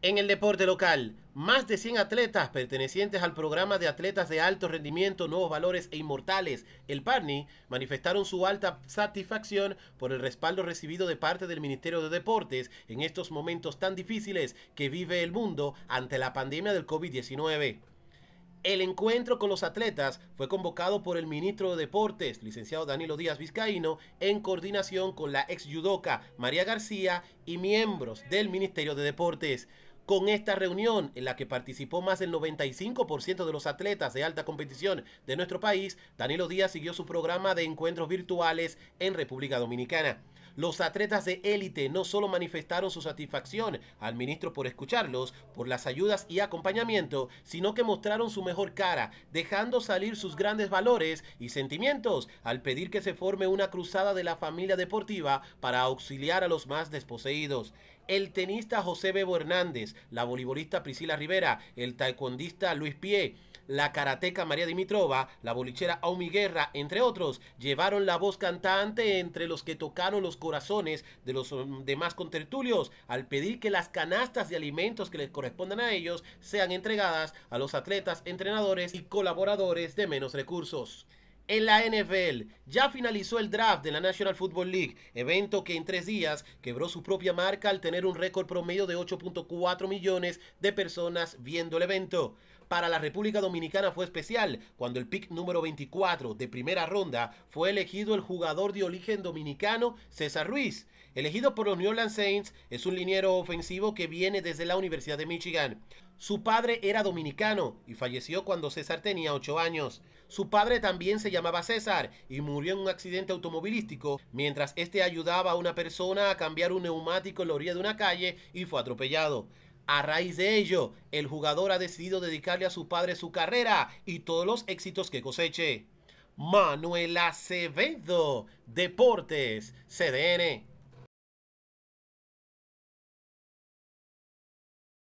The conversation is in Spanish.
En el deporte local, más de 100 atletas pertenecientes al programa de atletas de alto rendimiento, nuevos valores e inmortales, el PARNI, manifestaron su alta satisfacción por el respaldo recibido de parte del Ministerio de Deportes en estos momentos tan difíciles que vive el mundo ante la pandemia del COVID-19. El encuentro con los atletas fue convocado por el ministro de Deportes, licenciado Danilo Díaz Vizcaíno, en coordinación con la ex yudoca María García y miembros del Ministerio de Deportes con esta reunión en la que participó más del 95% de los atletas de alta competición de nuestro país, Danilo Díaz siguió su programa de encuentros virtuales en República Dominicana. Los atletas de élite no solo manifestaron su satisfacción al ministro por escucharlos, por las ayudas y acompañamiento, sino que mostraron su mejor cara, dejando salir sus grandes valores y sentimientos al pedir que se forme una cruzada de la familia deportiva para auxiliar a los más desposeídos el tenista José Bebo Hernández, la voleibolista Priscila Rivera, el taekwondista Luis Pie, la karateca María Dimitrova, la bolichera Aumi Guerra, entre otros, llevaron la voz cantante entre los que tocaron los corazones de los um, demás contertulios al pedir que las canastas de alimentos que les correspondan a ellos sean entregadas a los atletas, entrenadores y colaboradores de menos recursos en la NFL. Ya finalizó el draft de la National Football League, evento que en tres días quebró su propia marca al tener un récord promedio de 8.4 millones de personas viendo el evento. Para la República Dominicana fue especial cuando el pick número 24 de primera ronda fue elegido el jugador de origen dominicano César Ruiz. Elegido por los New Orleans Saints, es un liniero ofensivo que viene desde la Universidad de Michigan. Su padre era dominicano y falleció cuando César tenía 8 años. Su padre también se llamaba César y murió en un accidente automovilístico mientras este ayudaba a una persona a cambiar un neumático en la orilla de una calle y fue atropellado. A raíz de ello, el jugador ha decidido dedicarle a su padre su carrera y todos los éxitos que coseche. Manuel Acevedo, Deportes, CDN.